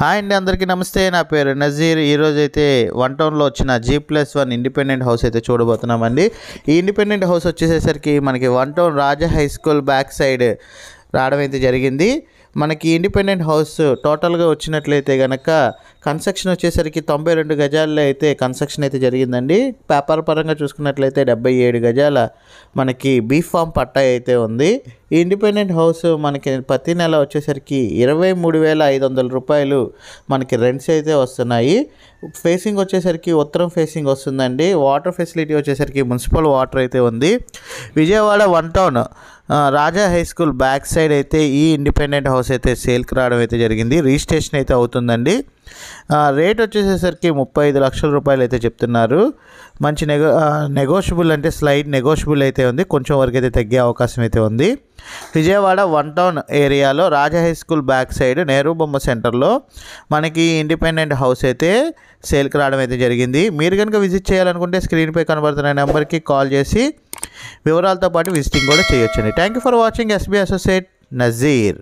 hi అండి అందరికీ నమస్తే నా పేరు నజీర్ ఈరోజు అయితే వన్ టౌన్లో వచ్చిన G plus one independent house అయితే చూడబోతున్నామండి ఈ ఇండిపెండెంట్ హౌస్ వచ్చేసేసరికి మనకి one town Raja high school back side రావడం అయితే జరిగింది మనకి ఇండిపెండెంట్ హౌస్ టోటల్గా వచ్చినట్లయితే కనుక కన్స్ట్రక్షన్ వచ్చేసరికి తొంభై రెండు గజాల్లో అయితే కన్స్ట్రక్షన్ అయితే జరిగిందండి పేపర్ పరంగా చూసుకున్నట్లయితే డెబ్బై ఏడు గజాల మనకి బీ ఫామ్ పట్టా అయితే ఉంది ఈ ఇండిపెండెంట్ హౌస్ మనకి ప్రతి నెల వచ్చేసరికి ఇరవై మూడు వేల ఐదు వందల రూపాయలు మనకి రెంట్స్ అయితే వస్తున్నాయి ఫేసింగ్ వచ్చేసరికి ఉత్తరం ఫేసింగ్ వస్తుందండి వాటర్ ఫెసిలిటీ వచ్చేసరికి మున్సిపల్ వాటర్ అయితే ఉంది Vijayawada one town Raja high school back side అయితే ఈ ఇండిపెండెంట్ హౌస్ అయితే సేల్కి రావడం అయితే జరిగింది రిజిస్ట్రేషన్ అయితే అవుతుందండి రేట్ వచ్చేసేసరికి ముప్పై ఐదు లక్షల రూపాయలు అయితే చెప్తున్నారు మంచి నెగో నెగోషియబుల్ అంటే స్లైడ్ నెగోషియబుల్ అయితే ఉంది కొంచెం వరకు అయితే తగ్గే అవకాశం అయితే ఉంది విజయవాడ వన్ టౌన్ ఏరియాలో Raja high school back side Nehru బొమ్మ సెంటర్లో మనకి ఇండిపెండెంట్ హౌస్ అయితే సేల్కి రావడం అయితే జరిగింది మీరు కనుక విజిట్ చేయాలనుకుంటే స్క్రీన్పై కనబడుతున్న నెంబర్కి కాల్ చేసి వివరాలతో పాటు విజిటింగ్ కూడా చేయొచ్చండి thank you for watching SB associate Nazir